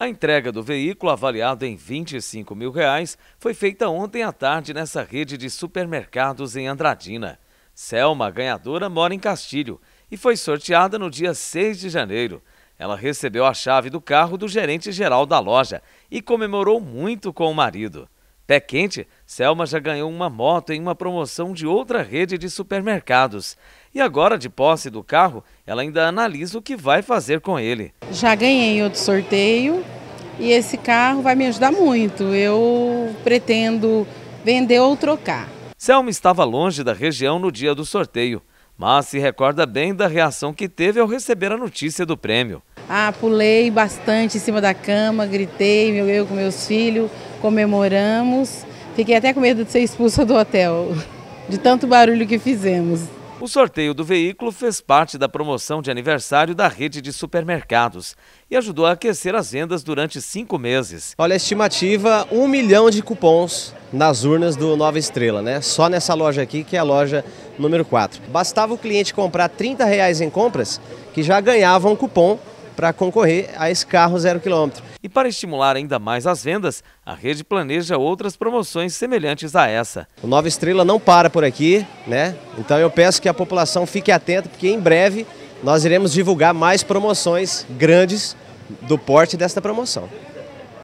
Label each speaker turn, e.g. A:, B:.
A: A entrega do veículo, avaliado em 25 mil reais, foi feita ontem à tarde nessa rede de supermercados em Andradina. Selma, ganhadora, mora em Castilho e foi sorteada no dia 6 de janeiro. Ela recebeu a chave do carro do gerente geral da loja e comemorou muito com o marido. Pé quente, Selma já ganhou uma moto em uma promoção de outra rede de supermercados. E agora, de posse do carro, ela ainda analisa o que vai fazer com ele.
B: Já ganhei outro sorteio e esse carro vai me ajudar muito. Eu pretendo vender ou trocar.
A: Selma estava longe da região no dia do sorteio, mas se recorda bem da reação que teve ao receber a notícia do prêmio.
B: Ah, pulei bastante em cima da cama, gritei, meu eu com meus filhos, comemoramos. Fiquei até com medo de ser expulsa do hotel, de tanto barulho que fizemos.
A: O sorteio do veículo fez parte da promoção de aniversário da rede de supermercados e ajudou a aquecer as vendas durante cinco meses.
C: Olha, a estimativa, um milhão de cupons nas urnas do Nova Estrela, né? Só nessa loja aqui, que é a loja número 4. Bastava o cliente comprar 30 reais em compras, que já ganhava um cupom para concorrer a esse carro zero quilômetro.
A: E para estimular ainda mais as vendas, a rede planeja outras promoções semelhantes a essa.
C: O Nova Estrela não para por aqui, né? Então eu peço que a população fique atenta, porque em breve nós iremos divulgar mais promoções grandes do porte desta promoção.